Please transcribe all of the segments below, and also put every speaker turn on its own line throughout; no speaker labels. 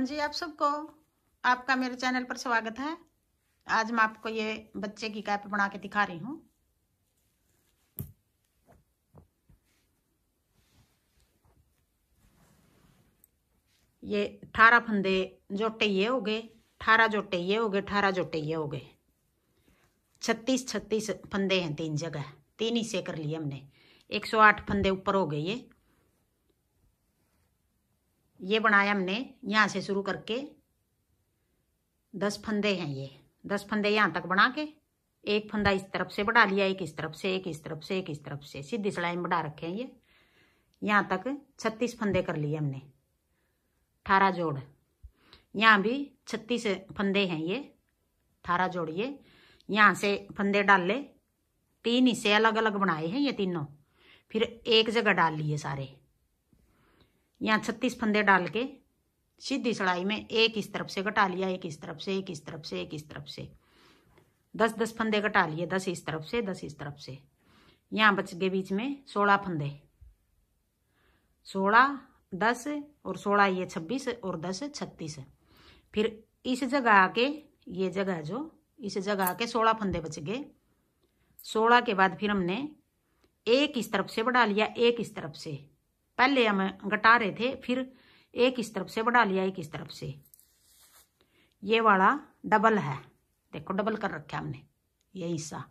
जी आप सबको आपका मेरे चैनल पर स्वागत है आज मैं आपको ये बच्चे की कैप बना के दिखा रही हूँ ये अठारह फंदे जोटे ये हो गए अठारह जोटे ये हो गए अठारह जोटे ये हो गए छत्तीस छत्तीस फंदे हैं तीन जगह तीन ही से कर लिए हमने एक सौ आठ फंदे ऊपर हो गए ये ये बनाया हमने यहाँ से शुरू करके दस फंदे हैं ये दस फंदे यहाँ तक बना के एक फंदा इस तरफ से बढ़ा लिया एक इस तरफ से एक इस तरफ से एक इस तरफ से सीधी सिलाई में बढ़ा रखे हैं ये यहाँ तक छत्तीस फंदे कर लिए हमने अठारह जोड़ यहाँ भी छत्तीस फंदे हैं ये अठारह जोड़ ये यहाँ से फंदे डाल ले तीन हिस्से अलग अलग बनाए हैं ये तीनों फिर एक जगह डाल लिए सारे यहाँ छत्तीस फंदे डाल के सीधी सड़ाई में एक इस तरफ से घटा लिया एक इस तरफ से एक इस तरफ से एक इस तरफ से दस दस फंदे घटा लिए दस इस तरफ से दस इस तरफ से यहाँ बच गए बीच में सोलह फंदे सोलह दस और सोलह ये छब्बीस और दस छत्तीस फिर इस जगह आके ये जगह जो इस जगह आके सोलह फंदे बच गए सोलह के बाद फिर हमने एक इस तरफ से बढ़ा लिया एक इस तरफ से पहले हम घटा रहे थे फिर एक इस तरफ से बढ़ा लिया एक इस तरफ से ये वाला डबल है देखो डबल कर रखा हमने ये हिस्सा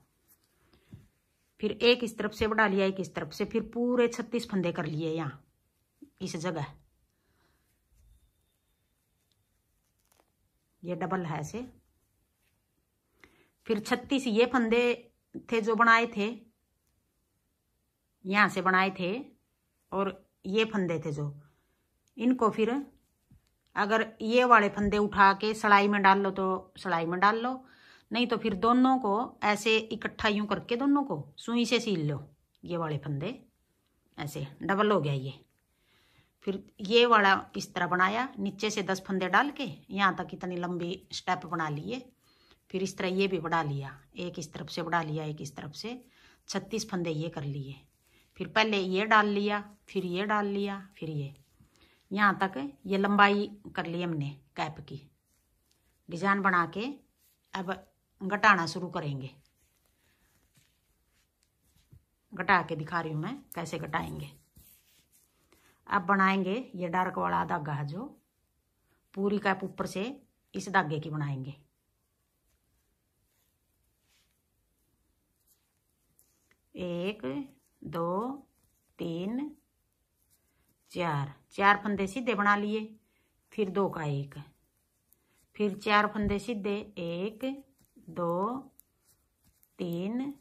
फिर एक इस तरफ से बढ़ा लिया एक इस तरफ से फिर पूरे छत्तीस फंदे कर लिए यहाँ इस जगह ये डबल है ऐसे फिर छत्तीस ये फंदे थे जो बनाए थे यहाँ से बनाए थे और ये फंदे थे जो इनको फिर अगर ये वाले फंदे उठा के सड़ाई में डाल लो तो सड़ाई में डाल लो नहीं तो फिर दोनों को ऐसे इकट्ठा यूं करके दोनों को सुई से सील लो ये वाले फंदे ऐसे डबल हो गया ये फिर ये वाला इस तरह बनाया नीचे से दस फंदे डाल के यहाँ तक इतनी लंबी स्टेप बना लिए फिर इस तरह ये भी बढ़ा लिया एक इस तरफ से बढ़ा लिया एक इस तरफ से छत्तीस फंदे ये कर लिए फिर पहले ये डाल लिया फिर ये डाल लिया फिर ये यहाँ तक ये लंबाई कर ली हमने कैप की डिजाइन बना के अब घटाना शुरू करेंगे घटा के दिखा रही हूँ मैं कैसे घटाएंगे अब बनाएंगे ये डार्क वाला धागा है जो पूरी कैप ऊपर से इस धागे की बनाएंगे एक दो तीन चार चार फंदे सीधे बना लिए फिर दो का एक फिर चार फंदे सीधे एक दो तीन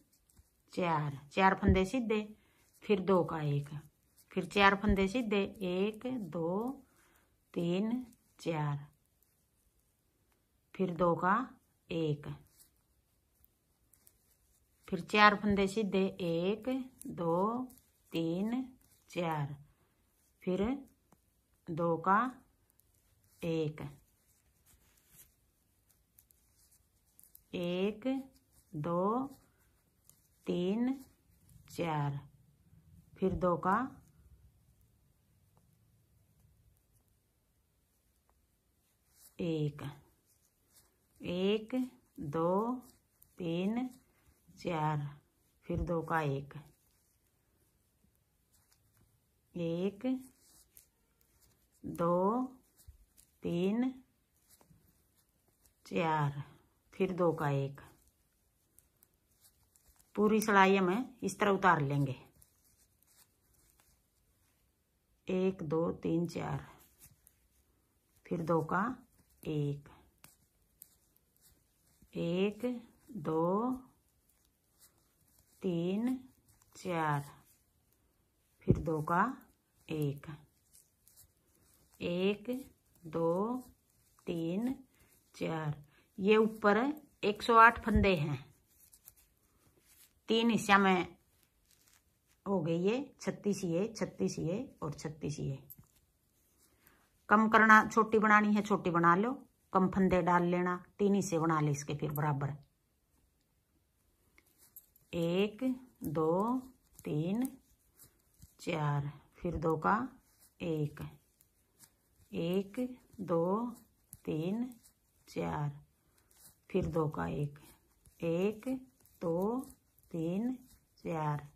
चार चार फंदे सीधे फिर दो का एक फिर चार फंदे सीधे एक दो तीन चार फिर दो का एक फिर चार फंदे सीधे एक दो तीन चार फिर दो का एक एक दो तीन चार फिर दो का एक एक दो तीन चार फिर दो का एक एक दो तीन चार फिर दो का एक पूरी सिलाई हम इस तरह उतार लेंगे एक दो तीन चार फिर दो का एक एक दो तीन चार फिर दो का एक एक दो तीन चार ये ऊपर एक सौ आठ फंदे हैं तीन हिस्सा में हो गई ये छत्तीस ये छत्तीस ये और छत्तीस ये कम करना छोटी बनानी है छोटी बना लो कम फंदे डाल लेना तीन हिस्से बना ले इसके फिर बराबर एक दो तीन चार फिर दो का एक एक दो तीन चार फिर दो का एक एक दो तीन चार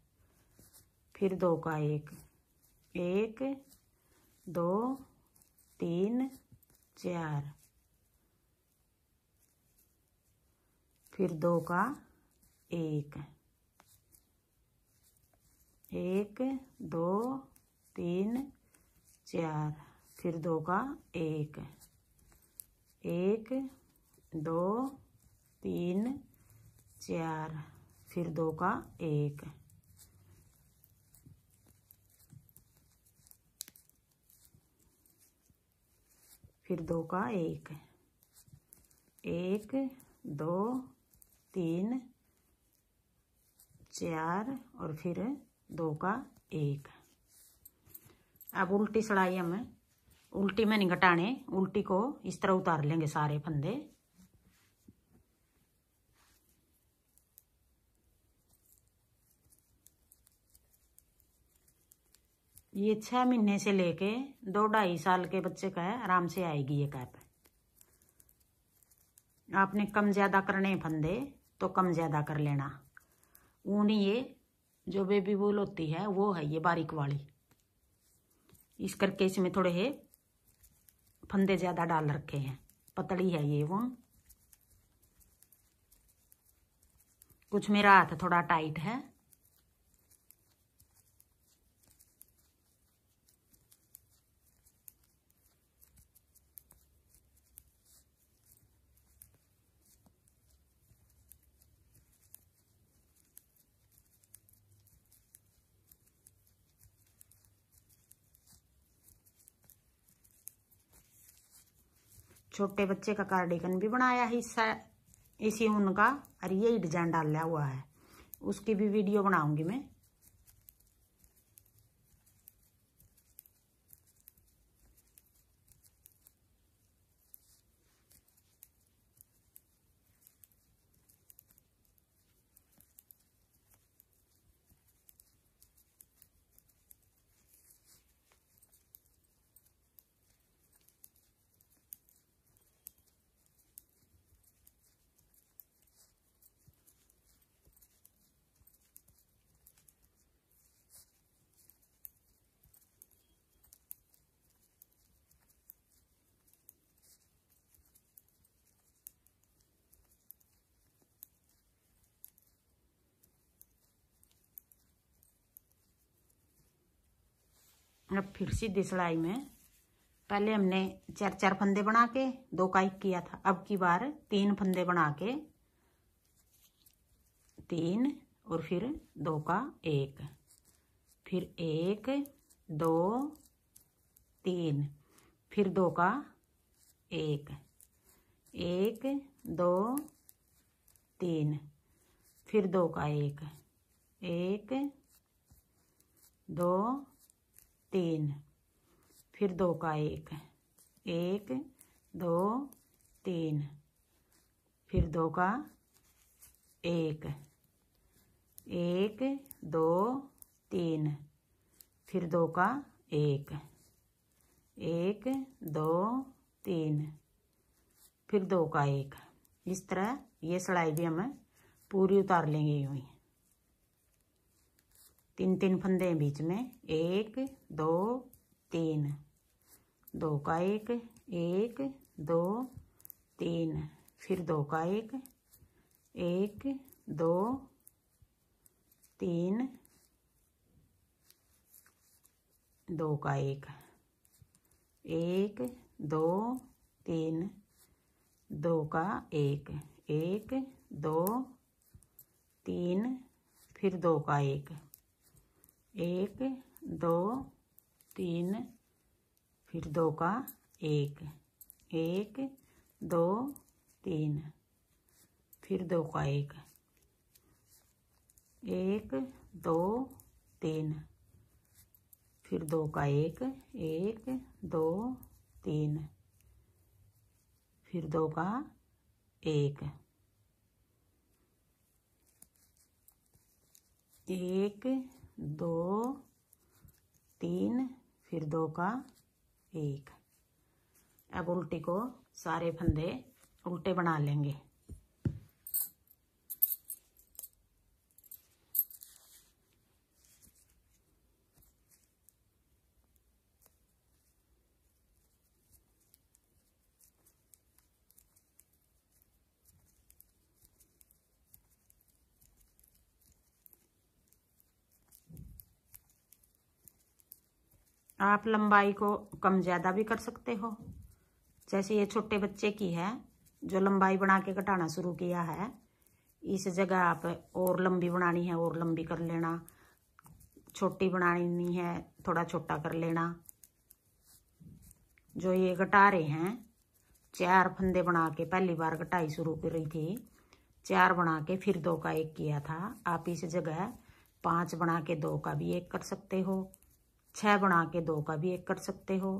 फिर दो का एक एक दो तीन चार फिर दो का एक एक दो तीन चार फिर दो का एक एक दो तीन चार फिर दो का एक फिर दो का एक एक दो तीन चार और फिर दो का एक अब उल्टी सड़ाई हमें उल्टी में नहीं घटाने उल्टी को इस तरह उतार लेंगे सारे फंदे ये छः महीने से लेके दो ढाई साल के बच्चे का है आराम से आएगी ये कैप आपने कम ज़्यादा करने फंदे तो कम ज़्यादा कर लेना ऊनी ये जो बेबी वूल होती है वो है ये बारीक वाली इस करके इसमें थोड़े है फंदे ज़्यादा डाल रखे हैं पतली है ये वो कुछ मेरा हाथ थोड़ा टाइट है छोटे बच्चे का कार्डिगन भी बनाया है इससे इसी उनका और यही डिजाइन डाल लिया हुआ है उसकी भी वीडियो बनाऊंगी मैं अब फिर सीधी सिलाई में पहले हमने चार चार फंदे बना के दो का एक किया था अब की बार तीन फंदे बना के तीन और फिर दो का एक फिर एक दो तीन फिर दो का एक एक दो तीन फिर दो का एक एक दो तीन फिर दो का एक एक दो तीन फिर दो का एक एक दो तीन फिर दो का एक एक दो तीन फिर दो का एक इस तरह ये सिलाई भी हम पूरी उतार लेंगे यूँ ही तीन तीन फंदे हैं बीच में एक दो तीन दो का एक एक दो तीन फिर दो का एक एक दो तीन दो का एक एक दो तीन दो का एक एक दो तीन फिर दो का एक एक दो तीन फिर दो का एक एक दो तीन फिर दो का एक एक दो तीन फिर दो का एक एक दो तीन फिर दो का एक एक दो तीन फिर दो का एक अब उल्टी को सारे फंदे उल्टे बना लेंगे आप लंबाई को कम ज़्यादा भी कर सकते हो जैसे ये छोटे बच्चे की है जो लंबाई बना के घटाना शुरू किया है इस जगह आप और लंबी बनानी है और लंबी कर लेना छोटी बनानी है थोड़ा छोटा कर लेना जो ये घटा रहे हैं चार फंदे बना के पहली बार घटाई शुरू करी थी चार बना के फिर दो का एक किया था आप इस जगह पांच बना के दो का भी एक कर सकते हो छः बना के दो का भी एक कर सकते हो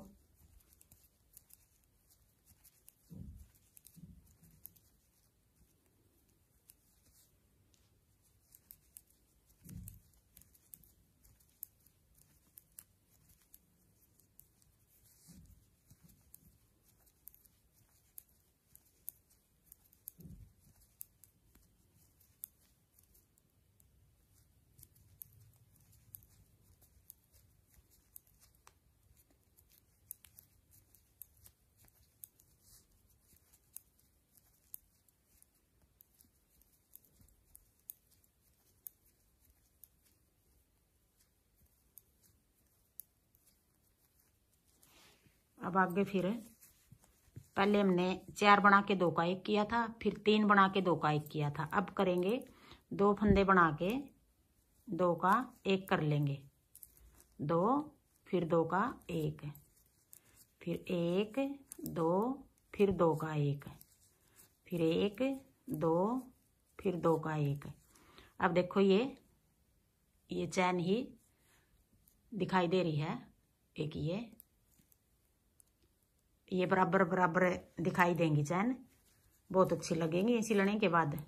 अब आगे फिर पहले हमने चार बना के दो का एक किया था फिर तीन बना के दो का एक किया था अब करेंगे दो फंदे बना के दो का एक कर लेंगे दो फिर दो का एक फिर एक दो फिर दो का एक फिर एक दो फिर दो का एक अब देखो ये ये चैन ही दिखाई दे रही है एक ये ये बराबर बराबर दिखाई देंगी चैन बहुत अच्छी लगेंगी इसी सिलने के बाद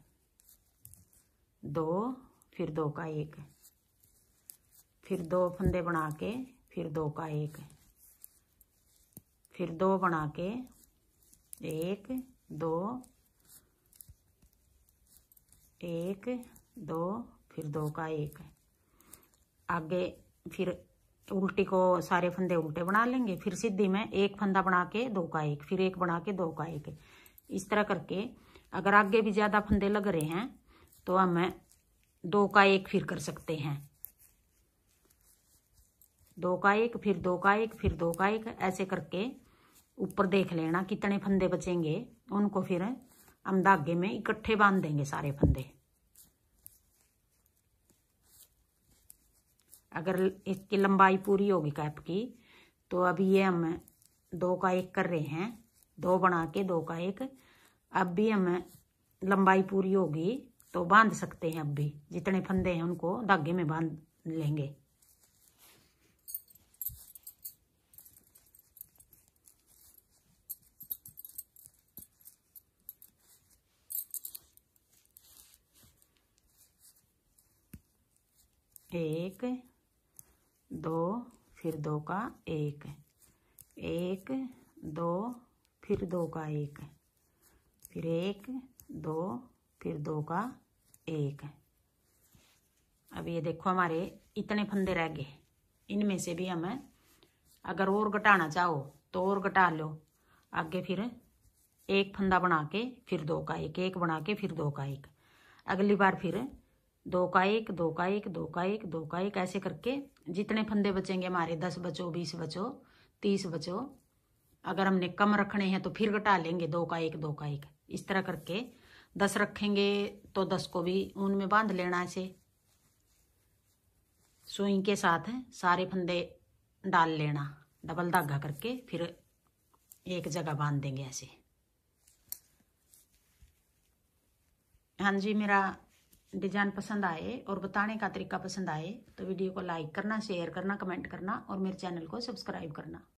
दो फिर दो का एक फिर दो फंदे बना के फिर दो का एक फिर दो बना के एक दो एक दो फिर दो का एक आगे फिर उल्टी को सारे फंदे उल्टे बना लेंगे फिर सीधी में एक फंदा बना के दो का एक फिर एक बना के दो का एक इस तरह करके अगर आगे भी ज़्यादा फंदे लग रहे हैं तो हम दो का एक फिर कर सकते हैं दो का एक फिर दो का एक फिर दो का एक ऐसे करके ऊपर देख लेना कितने फंदे बचेंगे उनको फिर हम धागे में इकट्ठे बांध देंगे सारे फंदे अगर इसकी लंबाई पूरी होगी कैप की तो अभी ये हम दो का एक कर रहे हैं दो बना के दो का एक अब भी हम लंबाई पूरी होगी तो बांध सकते हैं अब भी जितने फंदे हैं उनको धागे में बांध लेंगे एक दो फिर दो का एक एक दो फिर दो का एक फिर एक दो फिर दो का एक अब ये देखो हमारे इतने फंदे रह गए इनमें से भी हमें अगर और घटाना चाहो तो और घटा लो आगे फिर एक फंदा बना के फिर दो का एक एक बना के फिर दो का एक अगली बार फिर दो का एक दो का एक दो का एक दो का एक ऐसे करके जितने फंदे बचेंगे हमारे दस बचो बीस बचो तीस बचो अगर हमने कम रखने हैं तो फिर घटा लेंगे दो का एक दो का एक इस तरह करके दस रखेंगे तो दस को भी ऊन में बांध लेना ऐसे सुई के साथ सारे फंदे डाल लेना डबल धागा करके फिर एक जगह बांध देंगे ऐसे हाँ जी मेरा डिजाइन पसंद आए और बताने का तरीका पसंद आए तो वीडियो को लाइक करना शेयर करना कमेंट करना और मेरे चैनल को सब्सक्राइब करना